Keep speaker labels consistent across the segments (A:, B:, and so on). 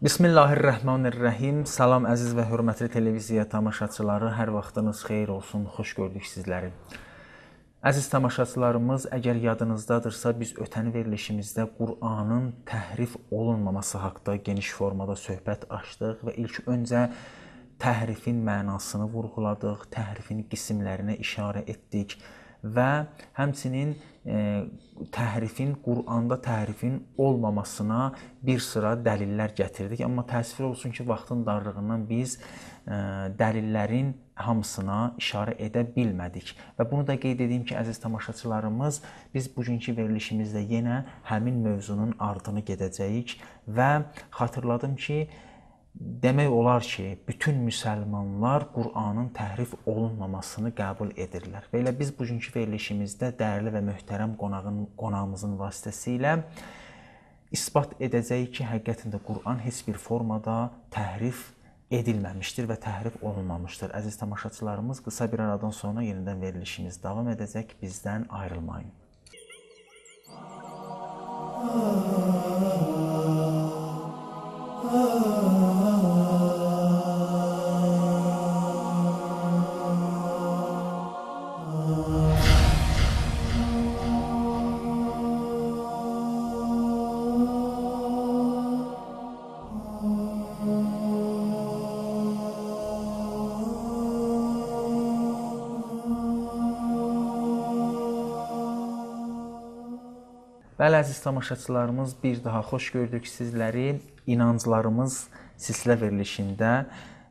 A: Bismillahirrahmanirrahim. Salam əziz və hörmətli televiziya tamaşaçıları, hər vaxtınız xeyir olsun. Xoş gördük sizləri. Əziz tamaşaçılarımız, əgər yadınızdadırsa, biz ötən verilişimizdə Qur'anın təhrif olunmaması haqqında geniş formada söhbət açdıq və ilk öncə təhrifin mənasını vurğuladıq, təhrifin qismlərinə işarə etdik və həmçinin e, təhrifin, Quranda təhrifin olmamasına bir sıra dəlillər gətirdik. Amma təəssüf olsun ki, vaxtın darlığından biz e, dəlillərin hamısına işarə edə bilmədik. Və bunu da qeyd edim ki, əziz tamaşaçılarımız, biz bugünkü verilişimizdə yenə həmin mövzunun ardını gedəcəyik və xatırladım ki, demək olar ki, bütün müsəlmanlar Qur'anın təhrif olunmamasını qəbul edirlər. Və elə biz bugünkü verilişimizdə dəyərli və möhtərəm qonağın qonağımızın vasitəsilə isbat edəcəyik ki, həqiqətən də Qur'an heç bir formada təhrif edilməmişdir və təhrif olunmamışdır. Əziz tamaşaçılarımız, qısa bir aradan sonra yenidən verilişimiz davam edəcək. Bizdən ayrılmayın. Oh Bəli, əziz tamaşaçılarımız, bir daha xoş gördük sizləri. İnanclarımız silsilə verilişində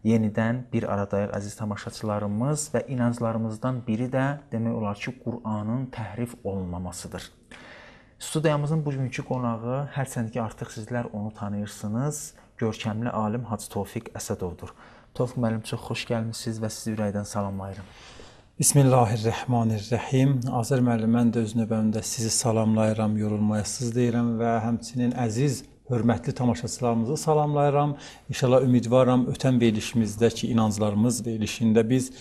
A: yenidən bir aradayıq əziz tamaşaçılarımız və inanclarımızdan biri də demək olar ki, Qur'anın təhrif olunmamasıdır. Studiyamızın bugünkü qonağı hərçənd ki, artıq sizlər onu tanıyırsınız, görkəmli alim Hacı Tofiq Əsədovdur. Tofiq müəllim, çox xoş gəlmisiniz və sizi ürəkdən salamlayıram. Bismillahirrahmanirrahim. Azər
B: müəllim, mən də öz növbəmdə sizi salamlayıram, yorulmayasınız deyirəm və həmçinin əziz Hörmətli tamaşaçılarımızı salamlayıram. İnşallah ümidvaram ötən verilişimizdəki inanclarımız verilişində biz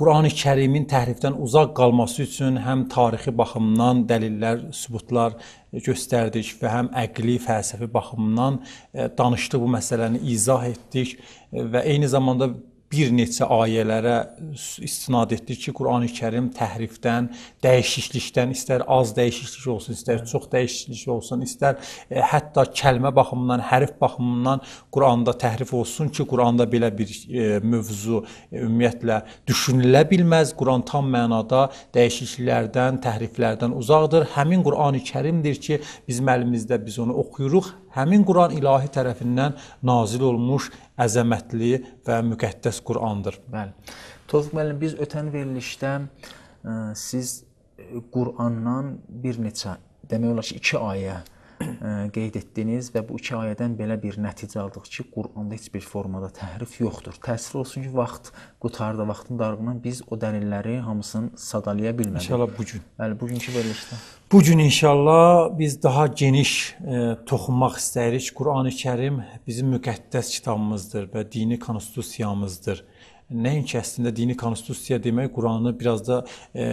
B: Qurani-Kərimin təhrifdən uzaq qalması üçün həm tarixi baxımdan dəlillər, sübutlar göstərdik və həm əqli, fəlsəfi baxımdan e, danışdıq bu məsələni izah etdik və eyni zamanda bir neçə ayələrə istinad etdik ki, Qurani-Kərim təhrifdən, dəyişiklikdən, istər az dəyişiklik olsun, istər çox dəyişiklik olsun, istər e, hətta kəlmə baxımından, hərf baxımından Quranda təhrif olsun ki, Quranda belə bir e, mövzu e, ümumiyyətlə düşünülə bilməz. Quran tam mənada dəyişikliklərdən, təhriflərdən uzaqdır. Həmin Qurani-Kərimdir ki, bizim əlimizdə biz onu oxuyuruq, həmin Quran ilahi tərəfindən nazil olmuş əzəmətli və müqəddəs Qurandır.
A: Bəli. Tofiq müəllim, biz ötən verilişdə ə, e, siz Qurandan bir neçə demək olar ki, 2 ayə qeyd etdiniz və bu iki ayədən belə bir nəticə aldıq ki, Quranda heç bir formada təhrif yoxdur. Təəssüf olsun ki, vaxt qutardı, vaxtın darığından biz o dəlilləri hamısını sadalaya bilmədik. İnşallah bu gün. Bəli, bugünkü verilişdə. Bu gün inşallah biz daha geniş e, toxunmaq istəyirik.
B: Qurani-Kərim bizim müqəddəs kitabımızdır və dini konstitusiyamızdır nəinki əslində dini konstitusiya demək Quranı biraz da e,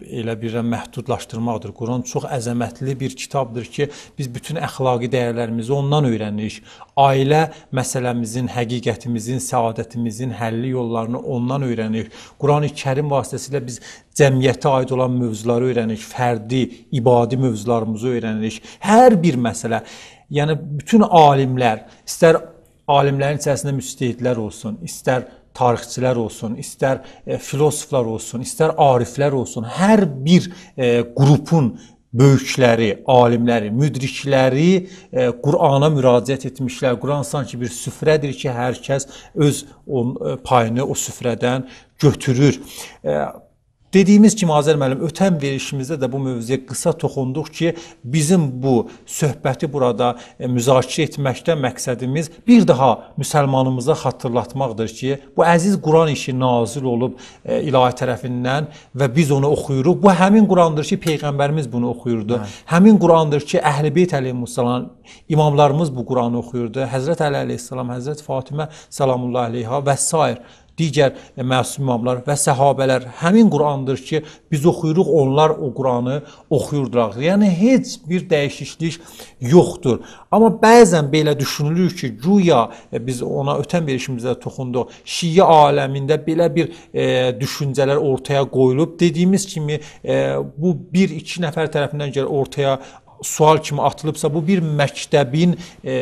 B: elə birə məhdudlaşdırmaqdır. Quran çox əzəmətli bir kitabdır ki, biz bütün əxlaqi dəyərlərimizi ondan öyrənirik. Ailə məsələmizin, həqiqətimizin, səadətimizin həlli yollarını ondan öyrənirik. Qurani-Kərim vasitəsilə biz cəmiyyətə aid olan mövzuları öyrənirik, fərdi, ibadi mövzularımızı öyrənirik. Hər bir məsələ, yəni bütün alimlər, istər alimlərin içərisində müstəhidlər olsun, istər tarixçilər olsun, istər e, filosoflar olsun, istər ariflər olsun, hər bir e, qrupun böyükləri, alimləri, müdrikləri e, Qurana müraciət etmişlər. Quran sanki bir süfrədir ki, hər kəs öz payını o süfrədən götürür. Dediyimiz kimi Azər müəllim, ötən verilişimizdə də bu mövzuya qısa toxunduq ki, bizim bu söhbəti burada e, müzakirə etməkdə məqsədimiz bir daha müsəlmanımıza xatırlatmaqdır ki, bu əziz Quran işi nazil olub e, ilahi tərəfindən və biz onu oxuyuruq. Bu həmin Qurandır ki, peyğəmbərimiz bunu oxuyurdu. Hə. Həmin Qurandır ki, Əhlibeyt əleyhissalam imamlarımız bu Quranı oxuyurdu. Həzrət Əli əleyhissalam, Həzrət Fatimə sallallahu əleyha və s digər məsum imamlar və səhabələr həmin Qurandır ki, biz oxuyuruq, onlar o Quranı oxuyurdular. Yəni heç bir dəyişiklik yoxdur. Amma bəzən belə düşünülür ki, guya e, biz ona ötən verilişimizdə toxunduq. Şiyə aləmində belə bir e, düşüncələr ortaya qoyulub. Dediyimiz kimi e, bu 1-2 nəfər tərəfindən gəlir ortaya sual kimi atılıbsa bu bir məktəbin e,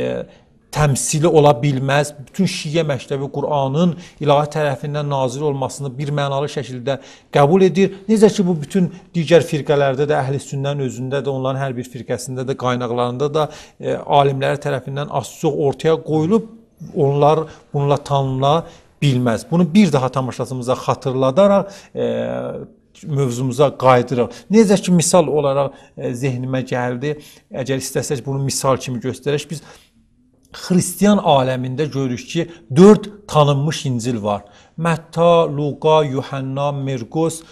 B: təmsili ola bilməz. Bütün Şiə məktəbi Qur'anın ilahi tərəfindən nazil olmasını bir mənalı şəkildə qəbul edir. Necə ki bu bütün digər firqələrdə də əhlüsünnənin özündə də onların hər bir firqəsində də qaynaqlarında da e, alimləri tərəfindən az-çox ortaya qoyulub onlar bununla tanına bilməz. Bunu bir daha tamaşaçımıza xatırladaraq e, mövzumuza qayıdırıq. Necə ki misal olaraq e, zehnimə gəldi. Əgər istəsək bunu misal kimi göstərək. Biz xristian aləmində görürük ki, 4 tanınmış İncil var. Mətta, Luqa, Yuhanna, Merqos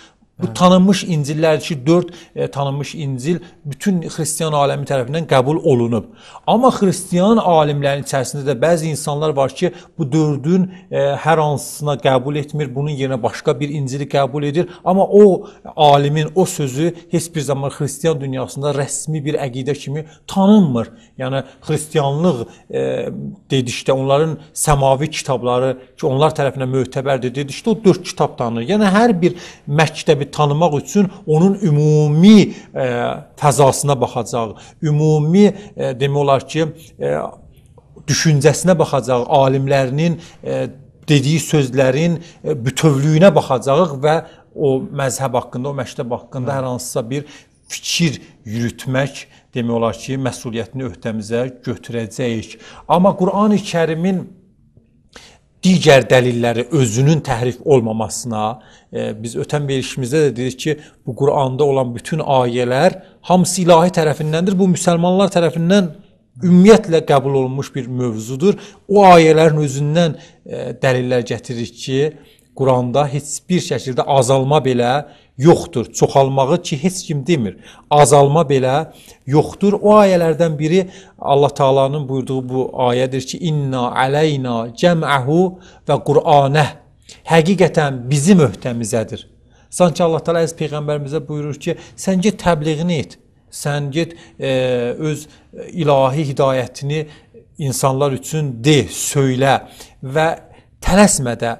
B: Bu tanınmış İncillərdir ki, 4 e, tanınmış İncil bütün xristian aləmi tərəfindən qəbul olunub. Amma xristian alimlərin içərisində də bəzi insanlar var ki, bu dördün e, hər hansına qəbul etmir, bunun yerinə başqa bir İncili qəbul edir. Amma o alimin o sözü heç bir zaman xristian dünyasında rəsmi bir əqidə kimi tanınmır. Yəni xristianlıq e, dedikdə onların səmavi kitabları ki, onlar tərəfindən mötəbərdir dedikdə o 4 kitab tanınır. Yəni hər bir məktəbi müəllimi yəni, tanımaq üçün onun ümumi e, təzasına baxacaq, ümumi e, demək olar ki, e, düşüncəsinə baxacaq, alimlərinin dediyi sözlərin bütövlüyünə baxacağıq və o məzhəb haqqında, o məktəb haqqında Hı. hər hansısa bir fikir yürütmək demək olar ki, məsuliyyətini öhdəmizə götürəcəyik. Amma Qurani-Kərimin digər dəlilləri özünün təhrif olmamasına e, biz ötən verilişimizdə də dedik ki, bu Quranda olan bütün ayələr hamısı ilahi tərəfindəndir. Bu müsəlmanlar tərəfindən ümumiyyətlə qəbul olunmuş bir mövzudur. O ayələrin özündən e, dəlillər gətiririk ki, Quranda heç bir şəkildə azalma belə yoxdur. Çoxalmağı ki heç kim demir. Azalma belə yoxdur. O ayələrdən biri Allah Taala'nın buyurduğu bu ayədir ki, inna aleyna cem'ahu və Qur'anə. Həqiqətən bizim öhdəmizədir. Sanki Allah Taala əziz peyğəmbərimizə buyurur ki, sən get təbliğini et. Sən get e, öz ilahi hidayətini insanlar üçün de, söylə və tələsmədə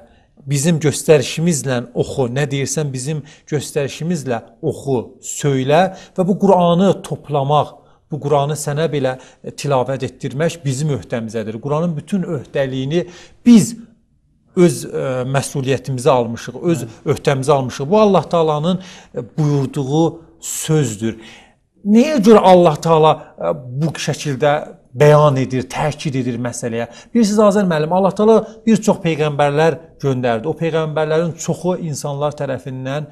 B: bizim göstərişimizlə oxu, nə deyirsən bizim göstərişimizlə oxu, söylə və bu Qur'anı toplamaq Bu Qur'anı sənə belə e, tilavət etdirmək bizim öhdəmizədir. Qur'anın bütün öhdəliyini biz öz ə, e, məsuliyyətimizi almışıq, öz öhdəmizi almışıq. Bu Allah Taala'nın e, buyurduğu sözdür. Nəyə görə Allah Taala bu şəkildə bəyan edir, təkid edir məsələyə. Bilirsiniz Azər müəllim, Allah Taala bir çox peyğəmbərlər göndərdi. O peyğəmbərlərin çoxu insanlar tərəfindən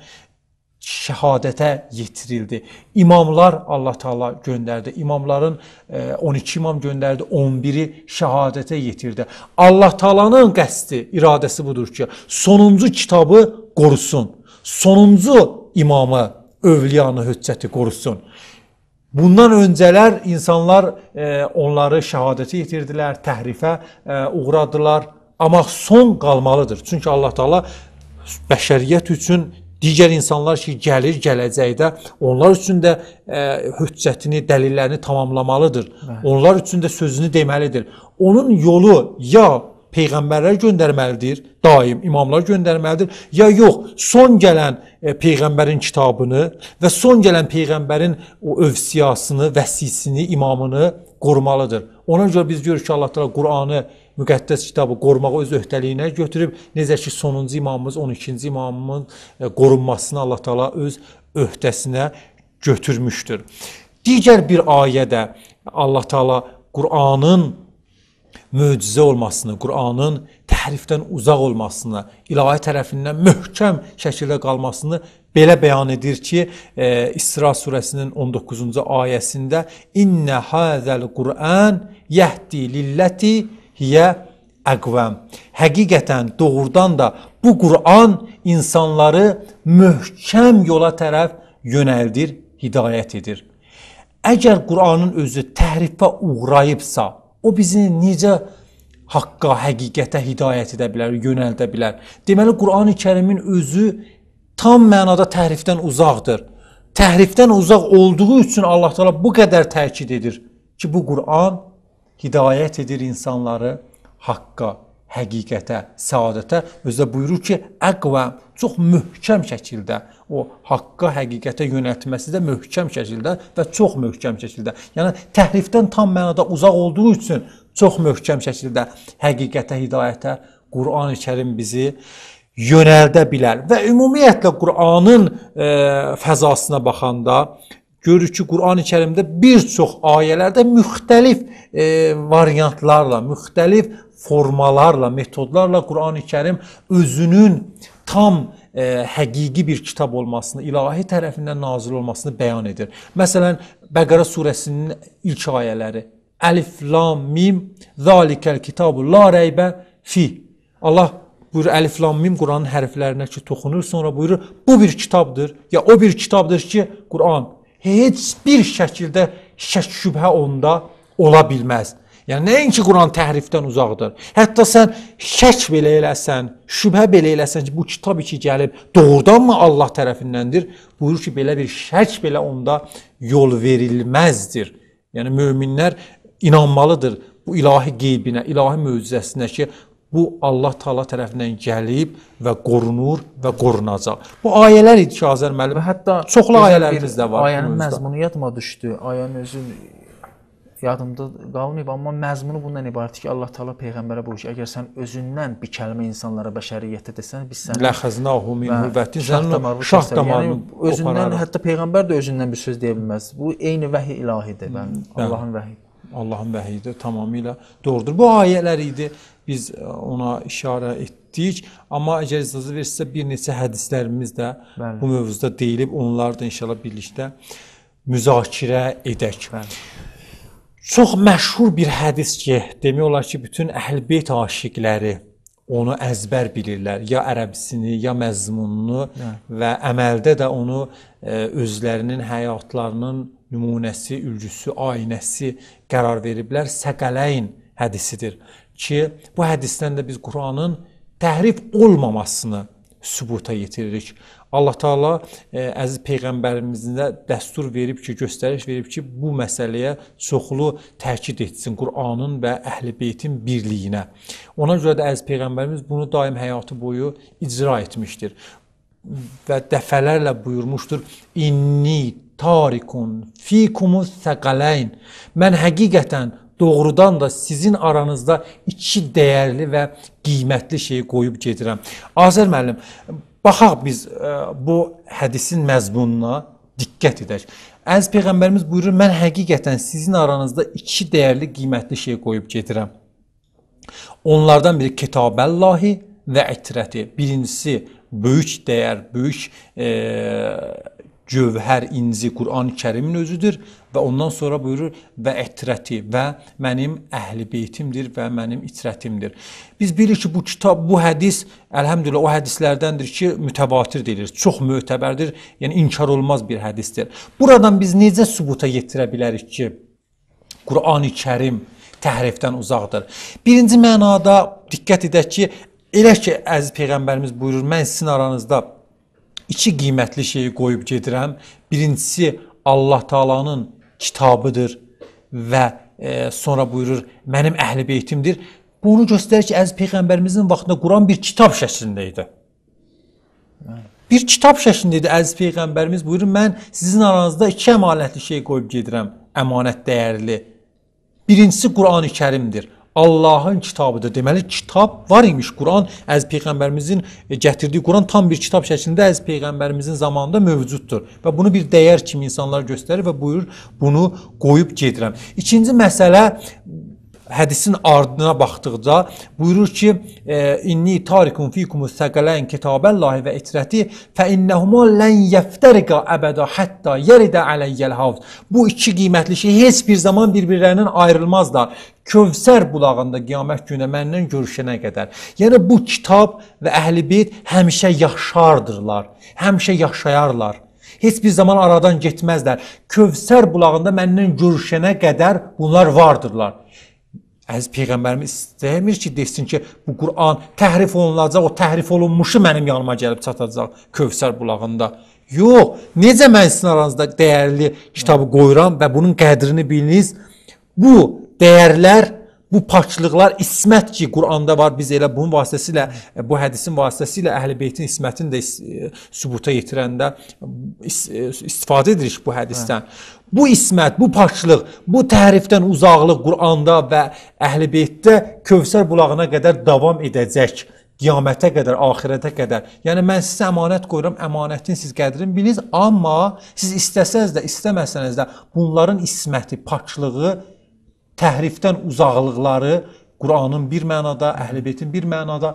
B: şəhadətə yetirildi. İmamlar Allah Taala göndərdi. İmamların 12 e, imam göndərdi, 11-i şəhadətə yetirdi. Allah Taalanın qəsdi, iradəsi budur ki, sonuncu kitabı qorusun. Sonuncu imamı, övliyanı, höccəti qorusun. Bundan öncələr insanlar e, onları şəhadətə yetirdilər, təhrifə e, uğradılar, amma son qalmalıdır. Çünki Allah Taala bəşəriyyət üçün digər insanlar ki, gəlir gələcəkdə onlar üçün də e, hüccətini, dəlillərini tamamlamalıdır. Bəli. Onlar üçün də sözünü deməlidir. Onun yolu ya peyğəmbərlər göndərməlidir, daim imamlar göndərməlidir ya yox, son gələn e, peyğəmbərin kitabını və son gələn peyğəmbərin o övsiyasını, vəsisini, imamını qorumalıdır. Ona görə biz görürük ki, Allah təala Qur'anı müqəddəs kitabı qorumağı öz öhdəliyinə götürüb, necə ki sonuncu imamımız 12-ci imamımın e, qorunmasını Allah təala öz öhdəsinə götürmüşdür. Digər bir ayədə Allah təala Qur'anın möcüzə olmasını, Qur'anın təhrifdən uzaq olmasını, ilahi tərəfindən möhkəm şəkildə qalmasını belə bəyan edir ki, e, İsra surəsinin 19-cu ayəsində inna hazal Qur'an yahdi lillati hiya əqvam. Həqiqətən doğrudan da bu Qur'an insanları möhkəm yola tərəf yönəldir, hidayət edir. Əgər Qur'anın özü təhrifə uğrayıbsa, O bizi necə haqqa, həqiqətə hidayət edə bilər, yönəldə bilər. Deməli Qurani Kərimin özü tam mənada təhrifdən uzaqdır. Təhrifdən uzaq olduğu üçün Allah Teala bu qədər təkid edir ki, bu Quran hidayət edir insanları haqqa həqiqətə, səadətə özdə buyurur ki, əqva çox möhkəm şəkildə o haqqa, həqiqətə yönəltməsi də möhkəm şəkildə və çox möhkəm şəkildə. Yəni təhrifdən tam mənada uzaq olduğu üçün çox möhkəm şəkildə həqiqətə, hidayətə Qurani-Kərim bizi yönəldə bilər və ümumiyyətlə Qur'anın e, fəzasına baxanda görürük ki, Qurani Kərimdə bir çox ayələrdə müxtəlif e, variantlarla, müxtəlif formalarla, metodlarla Qurani Kərim özünün tam ə, e, həqiqi bir kitab olmasını, ilahi tərəfindən nazil olmasını bəyan edir. Məsələn, Bəqərə surəsinin ilk ayələri: Əlif, lam, mim, zalikal kitabu la rayba fi. Allah buyurur Əlif, lam, mim Quranın hərflərinə ki toxunur, sonra buyurur bu bir kitabdır. Ya o bir kitabdır ki, Quran heç bir şəkildə şək şübhə onda ola bilməz. Yəni nəinki Quran təhrifdən uzaqdır. Hətta sən şək belə eləsən, şübhə belə eləsən ki, bu kitab iki gəlib, doğrudanmı Allah tərəfindəndir? Buyur ki, belə bir şək belə onda yol verilməzdir. Yəni möminlər inanmalıdır bu ilahi qeybinə, ilahi möcüzəsinə ki, Bu Allah Taala tərəfindən gəlib və qorunur və qorunacaq. Bu ayələr idi ki, Azər müəllim, hətta çoxlu ayələrimiz də var. Ayənin məzmunu
A: yadıma düşdü. Ayənin özü yadımda qalmayıb, amma məzmunu bundan ibarətdir ki, Allah Taala peyğəmbərə buyurur ki, əgər sən özündən bir kəlmə insanlara, bəşəriyyətə desən, biz səni ləxəznahu min huvvəti zənnun şah yəni damarını yəni, özündən opararıq. hətta peyğəmbər də özündən bir söz deyə bilməz. Bu eyni vəhi ilahidir, bəli, Allahın vəhidir. Allahın vəhidir,
B: tamamilə doğrudur. Bu ayələr idi biz e, ona işarə etdik. Amma əgər icazə versə bir neçə hədislərimiz də Bəli. bu mövzuda deyilib, onları da inşallah birlikdə müzakirə edək. Bəli. Çox məşhur bir hədis ki, demək olar ki, bütün Əhlbeyt aşiqləri onu əzbər bilirlər, ya ərəbisini, ya məzmununu Hə. və əməldə də onu ə, e, özlərinin həyatlarının nümunəsi, ülgüsü, aynəsi qərar veriblər. Səqələyn hədisidir ki, bu hədisdən də biz Quranın təhrif olmamasını sübuta yetiririk. Allah Taala e, əziz peyğəmbərimizə dəstur verib ki, göstəriş verib ki, bu məsələyə çoxlu təkid etsin Qur'anın və Əhlibeytin birliyinə. Ona görə də əziz peyğəmbərimiz bunu daim həyatı boyu icra etmişdir və dəfələrlə buyurmuşdur: "İnni tarikun fikumuz saqalayn." Mən həqiqətən doğrudan da sizin aranızda iki dəyərli və qiymətli şeyi qoyub gedirəm. Azər müəllim, baxaq biz e, bu hədisin məzmununa diqqət edək. Əziz peyğəmbərimiz buyurur: "Mən həqiqətən sizin aranızda iki dəyərli, qiymətli şey qoyub gedirəm. Onlardan biri kitabəllahi və itrəti. Birincisi böyük dəyər, böyük e, cövhər, inci Qurani Kərimin özüdür və ondan sonra buyurur və ətrəti və mənim əhli beytimdir və mənim itrətimdir. Biz bilirik ki, bu kitab, bu hədis əlhəmdülillah o hədislərdəndir ki, mütəvatir deyilir. Çox mötəbərdir, yəni inkar olmaz bir hədisdir. Buradan biz necə sübuta yetirə bilərik ki, Qurani Kərim təhrifdən uzaqdır. Birinci mənada diqqət edək ki, elə ki əziz peyğəmbərimiz buyurur, mən sizin aranızda iki qiymətli şeyi qoyub gedirəm. Birincisi Allah Taala'nın kitabıdır və e, sonra buyurur mənim əhl-i beytimdir. Bu onu göstərir ki, əziz peyğəmbərimizin vaxtında Quran bir kitab şəklində idi. Bir kitab şəklində idi. Əziz peyğəmbərimiz buyurur, mən sizin aranızda iki əmanətli şey qoyub gedirəm. Əmanət dəyərli. Birincisi Qurani-Kərimdir. Allahın kitabıdır. Deməli kitab var imiş. Quran əz peyğəmbərimizin e, gətirdiyi Quran tam bir kitab şəklində əz peyğəmbərimizin zamanında mövcuddur və bunu bir dəyər kimi insanlar göstərir və buyur bunu qoyub gedirəm. İkinci məsələ hədisin ardına baxdıqca buyurur ki, e, inni tarikun fikumus saqalayn kitaballahi və itrati fa innahuma lan yaftariqa abada hatta yarida alayhal havd. Bu iki qiymətli şey heç bir zaman bir-birlərindən ayrılmazlar. Kövsər bulağında qiyamət günə məndən görüşənə qədər. Yəni bu kitab və əhlibeyt həmişə yaşardırlar, həmişə yaşayarlar. Heç bir zaman aradan getməzlər. Kövsər bulağında məndən görüşənə qədər bunlar vardırlar. Əziz peyğəmbərimiz istəmir ki, desin ki, bu Quran təhrif olunacaq, o təhrif olunmuşu mənim yanıma gəlib çatacaq Kövsər bulağında. Yox, necə mən sizin aranızda dəyərli kitabı qoyuram və bunun qədrini biliniz. Bu dəyərlər, bu paklıqlar, ismət ki, Quranda var. Biz elə bunun vasitəsilə, e, bu hədisin vasitəsilə Əhlibeytin ismətini də e, sübuta yetirəndə e, istifadə edirik bu hədisdən. Hə. Bu ismət, bu paklıq, bu tərifdən uzaqlıq Quranda və Əhlibeytdə Kövsər bulağına qədər davam edəcək qiyamətə qədər, axirətə qədər. Yəni mən sizə əmanət qoyuram, əmanətin siz qədrini biliniz, amma siz istəsəz də, istəməsəniz də bunların isməti, paklığı təhrifdən uzaqlıqları Quranın bir mənada, Əhlibeytin bir mənada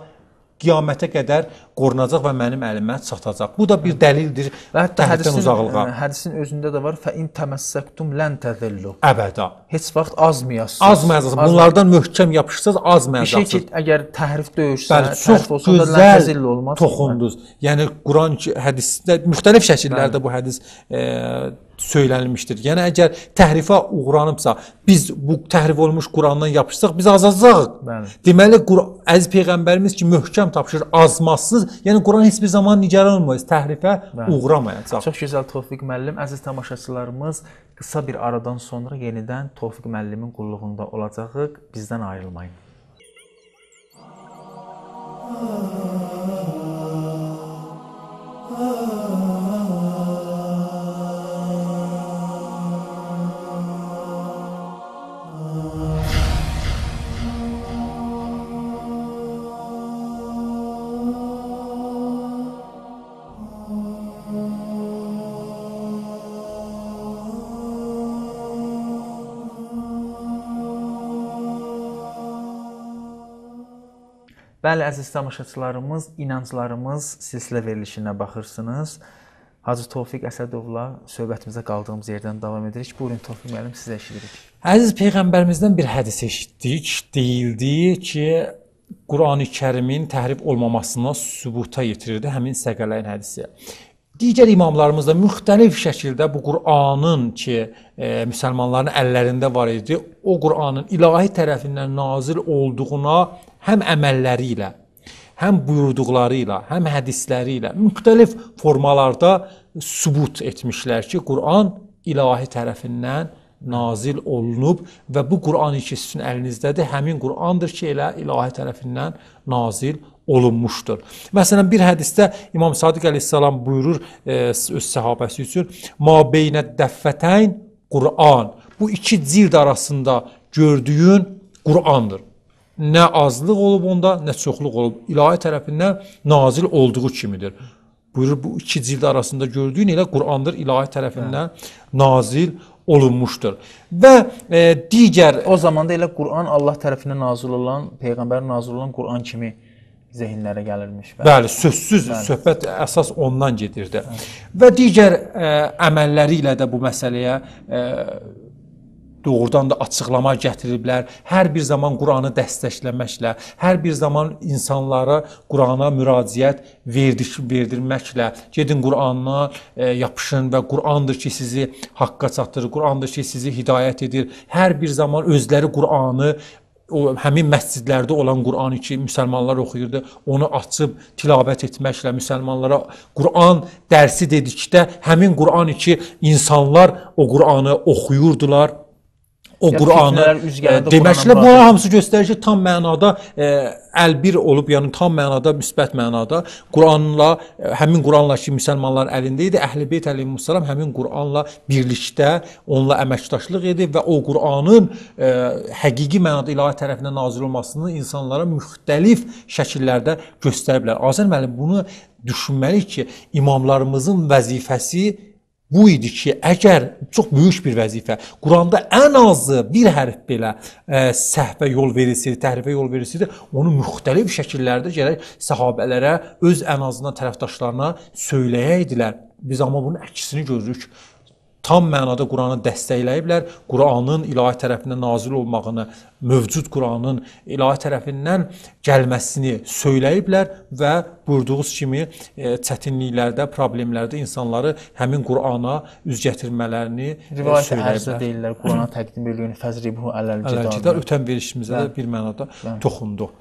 B: qiyamətə qədər qorunacaq və mənim əlimə çatacaq. Bu da bir dəlildir. Və hətta hədisin uzaqlığa. Hə,
A: hədisin özündə də var fə in tamassaktum lan tazillu. Əbəda. Heç vaxt azmayasınız. Azmayasınız. Bunlardan möhkəm
B: yapışsaz azmayacaqsınız. Bir şey ki, əgər təhrif döyüşsə, Bəli, təhrif olsa da lan tazillu olmaz. Toxunduz. Hə? Yəni Quran hədisdə müxtəlif şəkillərdə Bəli. bu hədis e, söylənilmişdir. Yəni əgər təhrifə uğranıbsa, biz bu təhrif olmuş Qurandan yapışsaq, biz azacağıq. Bəli. Deməli əziz peyğəmbərimiz ki, möhkəm tapşırır, azmazsınız Yəni Quran heç bir
A: zaman nigaran olmayız, təhrifə uğramayacaq. Çox gözəl Tofiq müəllim, əziz tamaşaçılarımız, qısa bir aradan sonra yenidən Tofiq müəllimin qulluğunda olacağıq. Bizdən ayrılmayın. Oh. Bəli, əziz tamaşaçılarımız, inanclarımız silsilə verilişinə baxırsınız. Hacı Tofiq Əsədovla söhbətimizə qaldığımız yerdən davam edirik. Buyurun Tofiq müəllim, sizə eşidirik.
B: Əziz peyğəmbərimizdən bir hədis eşitdik. Deyildi ki, Qurani-Kərimin təhrif olmamasına sübuta yetirirdi həmin səqələyin hədisi digər imamlarımız da müxtəlif şəkildə bu Qur'anın ki, e, müsəlmanların əllərində var idi, o Qur'anın ilahi tərəfindən nazil olduğuna həm əməlləri ilə, həm buyurduqları ilə, həm hədisləri ilə müxtəlif formalarda sübut etmişlər ki, Qur'an ilahi tərəfindən nazil olunub və bu Qur'an-ı Kərim sizin əlinizdədir. Həmin Qur'andır ki, elə ilahi tərəfindən nazil olunmuşdur. Məsələn bir hədisdə İmam Sadiq əleyhissalam buyurur e, öz səhabəsi üçün: "Ma beynə dəffətəyn Qur'an." Bu iki cild arasında gördüyün Qur'andır. Nə azlıq olub onda, nə çoxluq olub. İlahi tərəfindən nazil olduğu kimidir. Buyurur bu iki cild arasında gördüyün elə Qur'andır, ilahi tərəfindən Hə. nazil olunmuşdur.
A: Və e, digər o zamanda elə Qur'an Allah tərəfindən nazil olan, peyğəmbərə nazil olan Qur'an kimi zehinlərə gəlirmiş. Bəli, bəli sözsüz bəli.
B: söhbət əsas ondan gedirdi. Bəli.
A: Və digər ə, e, əməlləri ilə
B: də bu məsələyə ə, e, doğrudan da açıqlama gətiriblər. Hər bir zaman Qur'anı dəstəkləməklə, hər bir zaman insanlara Qur'ana müraciət verdik, verdirməklə, gedin Qur'anla e, yapışın və Qur'andır ki, sizi haqqa çatdırır, Qur'andır ki, sizi hidayət edir. Hər bir zaman özləri Qur'anı o həmin məscidlərdə olan Qur'anı ki, müsəlmanlar oxuyurdu, onu açıb tilavət etməklə müsəlmanlara Qur'an dərsi dedikdə həmin Qur'anı ki, insanlar o Qur'anı oxuyurdular o Qur'anı e, deməklə bu hamısı göstərir ki, tam mənada e, əlbir olub, yəni tam mənada müsbət mənada Qur'anla e, həmin Qur'anla ki, müsəlmanların əlində idi, Əhlibeyt əleyhissalam həmin Qur'anla birlikdə onunla əməkdaşlıq edib və o Qur'anın ə, həqiqi mənada ilahi tərəfindən nazil olmasını insanlara müxtəlif şəkillərdə göstəriblər. Azər müəllim bunu düşünməliyik ki, imamlarımızın vəzifəsi bu idi ki, əgər çox böyük bir vəzifə, Quranda ən azı bir hərf belə ə, e, səhvə yol verilsəydi, təhrifə yol verilsəydi, onu müxtəlif şəkillərdə gərək səhabələrə, öz ən azından tərəfdaşlarına söyləyəydilər. Biz amma bunun əksini görürük tam mənada Quranı dəstəkləyiblər. Quranın ilahi tərəfindən nazil olmağını, mövcud Quranın ilahi tərəfindən gəlməsini söyləyiblər və buyurduğunuz kimi e, çətinliklərdə, problemlərdə insanları həmin Qurana üz gətirmələrini e, rivayət ərzə deyirlər. Qurana
A: təqdim eləyən fəzribu ələl-cidar. Ələl-cidar ötən verişimizə də bir mənada toxundu.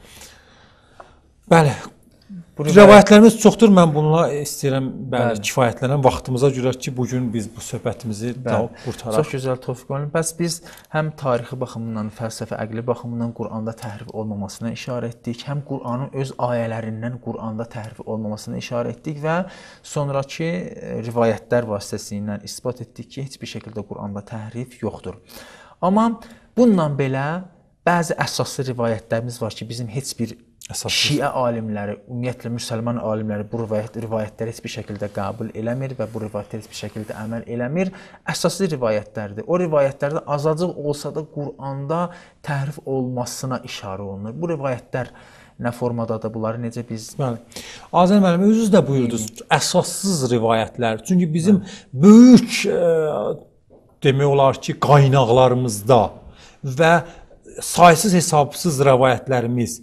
A: Bəli, Bunu rəvayətlərimiz
B: bəli. çoxdur. Mən bununla istəyirəm, bəli, bəli. kifayətlənəm. Vaxtımıza görə ki, bu gün biz bu söhbətimizi
A: qurtaraq. Çox gözəl Tofiq müəllim. Bəs biz həm tarixi baxımından, fəlsəfə, əqli baxımından Quranda təhrif olmamasına işarə etdik, həm Quranın öz ayələrindən Quranda təhrif olmamasına işarə etdik və sonrakı e, rivayətlər vasitəsilə isbat etdik ki, heç bir şəkildə Quranda təhrif yoxdur. Amma bununla belə bəzi əsaslı rivayətlərimiz var ki, bizim heç bir Əsas Şiə alimləri, ümumiyyətlə müsəlman alimləri bu rivayət rivayətləri heç bir şəkildə qəbul eləmir və bu rivayətlər heç bir şəkildə əməl eləmir. Əsaslı rivayətlərdir. O rivayətlərdə azacıq olsa da Quranda təhrif olmasına işarə olunur. Bu rivayətlər nə formadadır bunları necə biz Bəli. Azər müəllim özünüz də buyurdunuz, əsassız rivayətlər. Çünki bizim Bəli. böyük ə,
B: e, demək olar ki, qaynaqlarımızda və saysız hesabsız rivayətlərimiz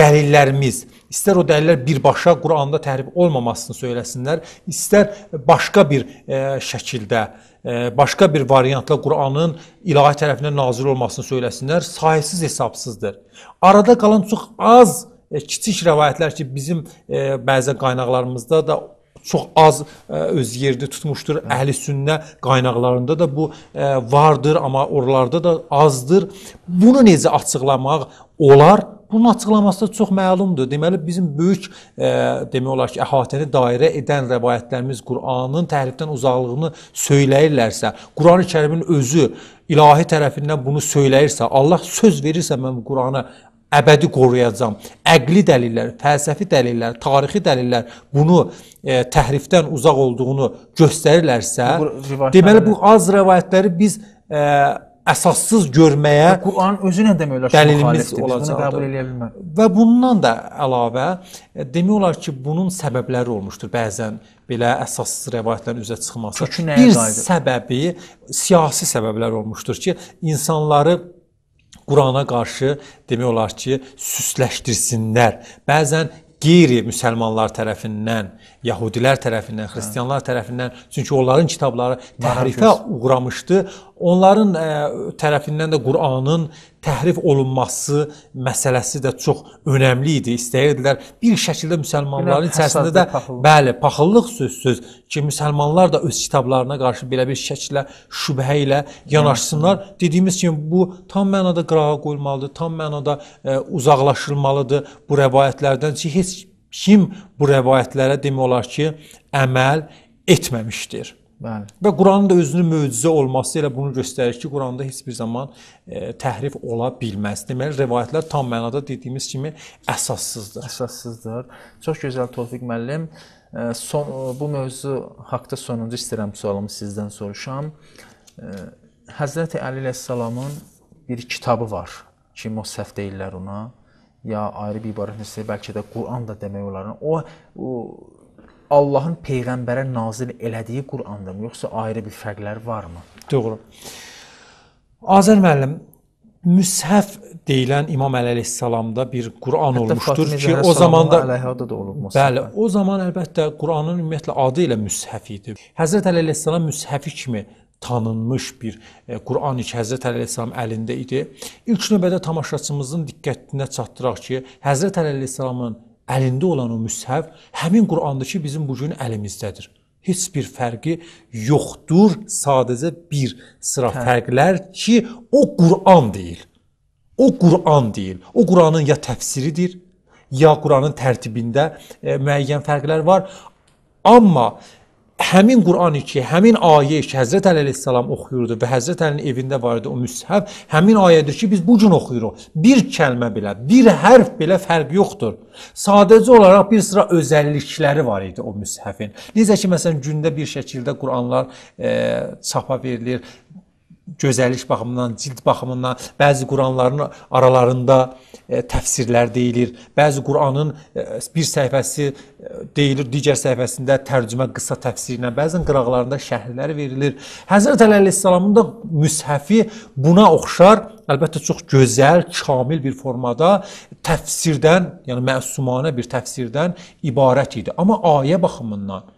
B: dəlillərimiz, istər o dəlillər birbaşa Quranda təhrif olmamasını söyləsinlər, istər başqa bir ə, e, şəkildə, ə, e, başqa bir variantla Quranın ilahi tərəfindən nazil olmasını söyləsinlər, sayəsiz hesabsızdır. Arada qalan çox az ə, e, kiçik rəvayətlər ki, bizim ə, bəzən qaynaqlarımızda da çox az ə, e, öz yerini tutmuşdur. Əhlüsünnə qaynaqlarında da bu ə, e, vardır, amma oralarda da azdır. Bunu necə açıqlamaq olar? Bunun açıqlaması da çox məlumdur. Deməli bizim böyük ə, e, demək olar ki, əhatəni dairə edən rəvayətlərimiz Qur'anın təhrifdən uzaqlığını söyləyirlərsə, Qurani-Kərimin özü ilahi tərəfindən bunu söyləyirsə, Allah söz verirsə mən Qurana əbədi qoruyacam. Əqli dəlillər, fəlsəfi dəlillər, tarixi dəlillər bunu e, təhrifdən uzaq olduğunu göstərirlərsə,
A: bu, deməli bu
B: az rəvayətləri biz e, əsassız görməyə
A: Quran özü nə demək olar dəlilimiz olacaq. Qəbul eləyə
B: bilmərəm. Və bundan da əlavə e, demək olar ki, bunun səbəbləri olmuşdur bəzən belə əsassız rəvayətlərin üzə çıxması. Bir qaydır? səbəbi siyasi səbəblər olmuşdur ki, insanları Qurana qarşı demək olar ki, süsləşdirsinlər. Bəzən qeyri-müsəlmanlar tərəfindən yəhudilər tərəfindən, xristianlar tərəfindən, çünki onların kitabları təhrifə uğramışdı. Onların ə, e, tərəfindən də Qur'anın təhrif olunması məsələsi də çox önəmli idi. İstəyirdilər bir şəkildə müsəlmanların Bilmə, içərisində də paxıllıq. bəli, paxıllıq sözsüz ki, müsəlmanlar da öz kitablarına qarşı belə bir şəkillə şübhə ilə yanaşsınlar. Dediyimiz kimi bu tam mənada qırağa qoyulmalıdır, tam mənada ə, e, uzaqlaşılmalıdır bu rəvayətlərdən ki, heç kim bu rəvayətlərə demək olar ki, əməl etməmişdir. Bəli. Və Quranın da özünün möcüzə olması elə bunu göstərir ki, Quranda heç bir zaman e, təhrif ola bilməz. Deməli,
A: rivayətlər tam mənada dediyimiz kimi əsassızdır. Əsassızdır. Çox gözəl Tofiq müəllim. E, son e, bu mövzu haqqında sonuncu istəyirəm sualımı sizdən soruşam. E, Həzrəti Əli əleyhissalamın bir kitabı var. Kim o səhv deyirlər ona? ya ayrı bir ibarətlə sizə bəlkə də Quran da demək olar. O, o Allahın peyğəmbərə nazil elədiyi Qurandırmı, yoxsa ayrı bir fərqləri varmı? Doğru. Azər müəllim, Müshəf deyilən
B: İmam əleyhissalamda bir Quran Hətta olmuşdur Fatih ki, o zamanda əleyhada da olub məsələn. Bəli, o zaman əlbəttə Quranın ümumiyyətlə adı ilə müshəf idi. Həzrət əleyhissalam müshəfi kimi tanınmış bir e, Qurani ki, Həzrət Əleyhissalam əlində idi. İlk növbədə tamaşaçımızın diqqətinə çatdıraq ki, Həzrət Əleyhissalamın əlində olan o müshəf həmin Qurandır ki, bizim bu gün əlimizdədir. Heç bir fərqi yoxdur, sadəcə bir sıra hə. fərqlər ki, o Quran deyil. O Quran deyil. O Quranın ya təfsiridir, ya Quranın tərtibində e, müəyyən fərqlər var. Amma həmin Qurani ki, həmin ayə ki, Həzrət Əli əleyhissalam oxuyurdu və Həzrət Əlinin evində var idi o müshəf, həmin ayədir ki, biz bu gün oxuyuruq. Bir kəlmə belə, bir hərf belə fərq yoxdur. Sadəcə olaraq bir sıra özəllikləri var idi o müshəfin. Necə ki, məsələn, gündə bir şəkildə Quranlar e, çapa verilir, gözəllik baxımından, cild baxımından bəzi Quranların aralarında ə, e, təfsirlər deyilir. Bəzi Quranın ə, e, bir səhifəsi ə, e, deyilir, digər səhifəsində tərcümə qısa təfsiri ilə, bəzən qıraqlarında şərhlər verilir. Həzrət Əli əleyhissalamın da müshəfi buna oxşar əlbəttə çox gözəl, kamil bir formada təfsirdən, yəni məsumanə bir təfsirdən ibarət idi. Amma ayə baxımından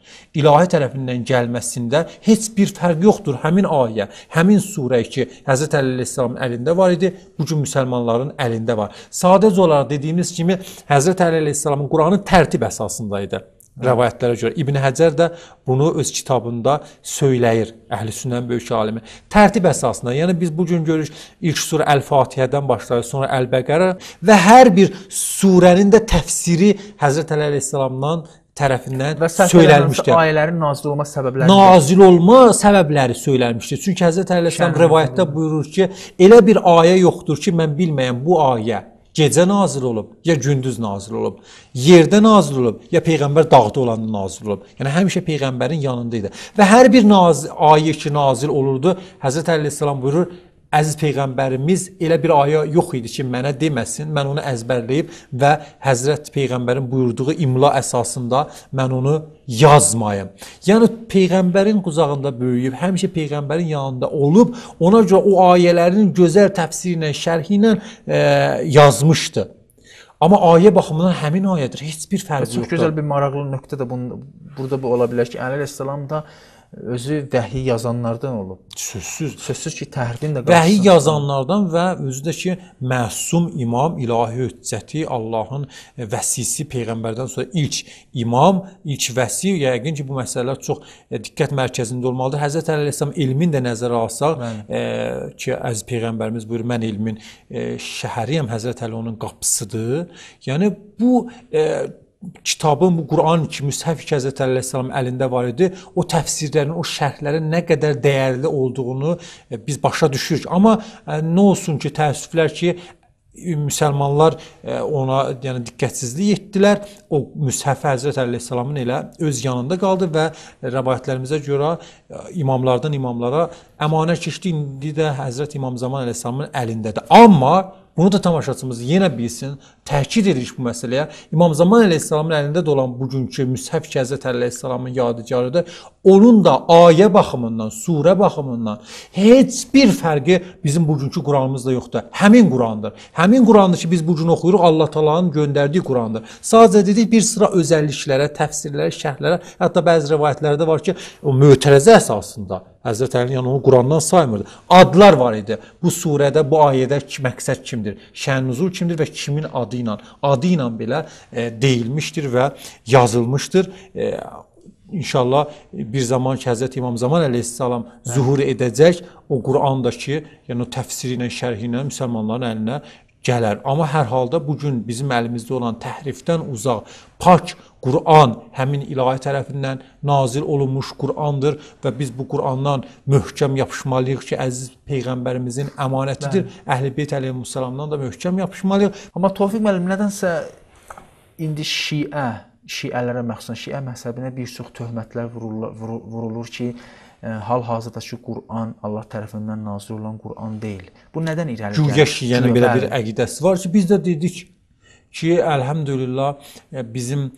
B: ilahi tərəfindən gəlməsində heç bir fərq yoxdur həmin ayə, həmin surə ki, Həzrət Əli-Əssalamın əlində var idi, bu gün müsəlmanların əlində var. Sadəcə olaraq dediyimiz kimi Həzrət Əli-Əssalamın Qur'anı tərtib əsasında idi rəvayətlərə görə. İbn Həcər də bunu öz kitabında söyləyir. Əhlüsünnənin böyük alimi. Tərtib əsasında, yəni biz bu gün görürük ilk surə Əl-Fatihədən başlayır, sonra Əl-Bəqərə və hər bir surənin də təfsiri Həzrət Əli əleyhissalamdan tərəfindən söylənmişdir.
A: Ayələrin nazil olma səbəbləri. Nazil
B: olma səbəbləri söylənmişdir. Çünki Həzrət Əli əleyhissalam rivayətdə buyurur ki, elə bir ayə yoxdur ki, mən bilməyəm bu ayə gecə nazil olub, ya gündüz nazil olub, yerdə nazil olub, ya peyğəmbər dağda olanda nazil olub. Yəni həmişə peyğəmbərin yanında idi. Və hər bir naz ayə ki nazil olurdu, Həzrət Əli (s) buyurur, Əziz peyğəmbərimiz elə bir ayə yox idi ki, mənə deməsin. Mən onu əzbərləyib və Həzrət peyğəmbərin buyurduğu imla əsasında mən onu yazmayım. Yəni peyğəmbərin qucağında böyüyüb, həmişə peyğəmbərin yanında olub, ona görə o ayələrin gözəl təfsiri ilə, şərhi ilə e, yazmışdı.
A: Amma ayə baxımından həmin ayədir. Heç bir fərqi yoxdur. Çox gözəl bir maraqlı nöqtə də bunu burada bu ola bilər ki, Əli əleyhissalam da e, özü vəhi yazanlardan olub. Sözsüz. Sözsüz ki, təhrifin də vəhi
B: yazanlardan və özü də ki, məsum imam, ilahi hüccəti Allahın vəsisi peyğəmbərdən sonra ilk imam, ilk vəsi yəqin ki, bu məsələlər çox e, diqqət mərkəzində olmalıdır. Həzrət Əli Əleyhisselam elmin də nəzərə alsaq e, ki, əziz peyğəmbərimiz buyurur, mən elmin e, şəhəriyəm, Həzrət Əli onun qapısıdır. Yəni bu e, kitabın bu Quran kimi müshəf Həzrət Əleyhissalam əlində var idi. O təfsirlərin, o şərhlərin nə qədər dəyərli olduğunu e, biz başa düşürük. Amma e, nə olsun ki, təəssüflər ki, e, müsəlmanlar ona yəni diqqətsizlik etdilər. O müshəf Həzrət Əleyhissalamın elə öz yanında qaldı və rəvayətlərimizə görə imamlardan imamlara əmanət keçdi. İndi də Həzrət İmam Zaman Əleyhissalamın əlindədir. Amma bunu da tamaşaçımız yenə bilsin, təkid edirik bu məsələyə. İmam Zaman əleyhissalamın əlində də olan bugünkü müshəf Həzrət əleyhissalamın yadigarıdır. Onun da ayə baxımından, surə baxımından heç bir fərqi bizim bugünkü Qur'anımızda yoxdur. Həmin Qur'andır. Həmin Qur'andır ki, biz bu gün oxuyuruq, Allah Taala'nın göndərdiyi Qur'andır. Sadəcə dedik bir sıra özəlliklərə, təfsirlərə, şərhlərə, hətta bəzi rivayətlərdə var ki, o mötərizə əsasında Həzrət Əli yəni onu Qurandan saymırdı. Adlar var idi. Bu surədə, bu ayədə məqsəd kimdir? Şən nüzul kimdir və kimin adı adı ilə, adı ilə belə e, deyilmişdir və yazılmışdır. E, inşallah bir zaman ki, Həzrət İmam Zaman əleyhissalam zühur edəcək, o Qurandakı, yəni o təfsiri ilə, şərhi ilə müsəlmanların əlinə gələr. Amma hər halda bu gün bizim əlimizdə olan təhrifdən uzaq pak Quran həmin ilahi tərəfindən nazil olunmuş Qurandır və biz bu Qurandan möhkəm yapışmalıyıq ki, əziz peyğəmbərimizin əmanətidir. Əhlibeyt əleyhissalamdan da möhkəm
A: yapışmalıyıq. Amma Tofiq müəllim nədənsə indi Şiə, Şiələrə məxsusən Şiə məzhəbinə bir çox töhmətlər vurulur, vurulur ki, hal-hazırda ki, Quran Allah tərəfindən nazil olan Quran deyil. Bu nədən irəli gəlir? Güya yəni şiyanın belə bir əqidəsi var
B: ki, biz də dedik ki, əlhəmdülillah bizim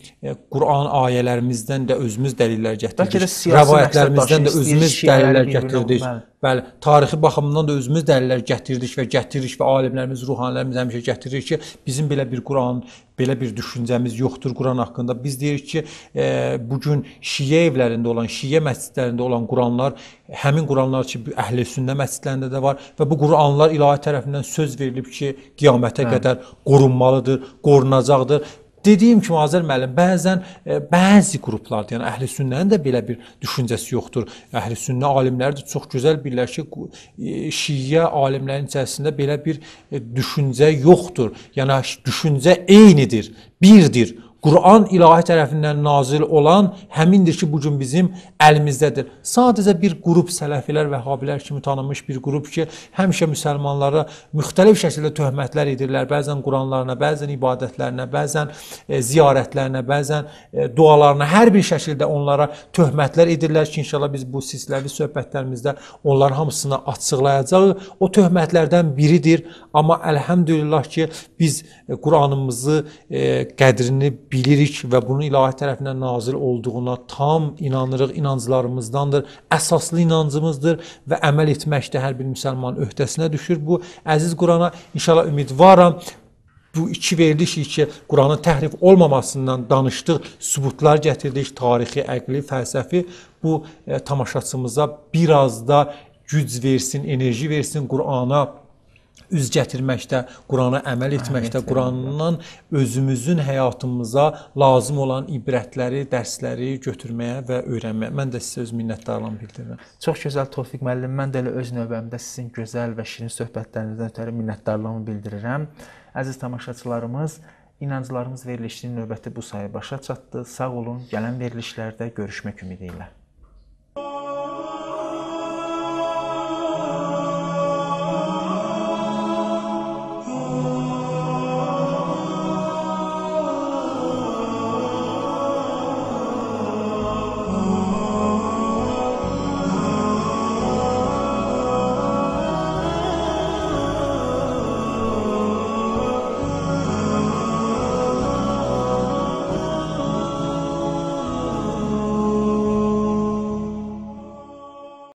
B: Quran ayələrimizdən də özümüz dəlillər gətirdik. Rəvayətlərimizdən də özümüz dəlillər gətirdik. Bəli, tarixi baxımından da özümüz dəlillər gətiririk və gətiririk və alimlərimiz, ruhanilərimiz həmişə gətirir ki, bizim belə bir Quran, belə bir düşüncəmiz yoxdur Quran haqqında. Biz deyirik ki, e, bu gün Şiyə evlərində olan, Şiyə məscidlərində olan Quranlar, həmin Quranlar ki, Əhlüsünnə məscidlərində də var və bu Quranlar ilahi tərəfindən söz verilib ki, qiyamətə hə. qədər qorunmalıdır, qorunacaqdır Dediyim kimi Azər müəllim, bəzən e, bəzi qruplarda, yəni əhlüsünnənin də belə bir düşüncəsi yoxdur. Əhlüsünnə alimləri də çox gözəl birləşir. E, Şiyə alimlərinin içərisində belə bir e, düşüncə yoxdur. Yəni düşüncə eynidir, birdir. Quran ilahi tərəfindən nazil olan həmindir ki, bu gün bizim əlimizdədir. Sadəcə bir qrup sələfilər və habilər kimi tanınmış bir qrup ki, həmişə müsəlmanlara müxtəlif şəkildə töhmətlər edirlər. Bəzən Quranlarına, bəzən ibadətlərinə, bəzən e, ziyarətlərinə, bəzən e, dualarına, hər bir şəkildə onlara töhmətlər edirlər ki, inşallah biz bu silsiləvi söhbətlərimizdə onların hamısını açıqlayacağıq. O töhmətlərdən biridir, amma əlhəmdülillah ki, biz e, Quranımızı e, qədrini bilirik və bunun ilahi tərəfindən nazil olduğuna tam inanırıq, inanclarımızdandır, əsaslı inancımızdır və əməl etmək də hər bir müsəlmanın öhdəsinə düşür. Bu əziz Qurana inşallah ümidvaram bu iki verilişi ki, Quranın təhrif olmamasından danışdıq, sübutlar gətirdik, tarixi, əqli, fəlsəfi. Bu e, tamaşaçımıza biraz da güc versin, enerji versin Qurana üz gətirməkdə, Qurana əməl hə, etməkdə, Qurandan özümüzün həyatımıza lazım olan ibrətləri,
A: dərsləri götürməyə və öyrənməyə. Mən də sizə öz minnətdarlığımı bildirirəm. Çox gözəl Tofiq müəllim, mən də elə öz növbəmdə sizin gözəl və şirin söhbətlərinizdən ötəri minnətdarlığımı bildirirəm. Əziz tamaşaçılarımız, inanclarımız verilişinin növbəti bu sayı başa çatdı. Sağ olun. Gələn verilişlərdə görüşmək ümidi ilə.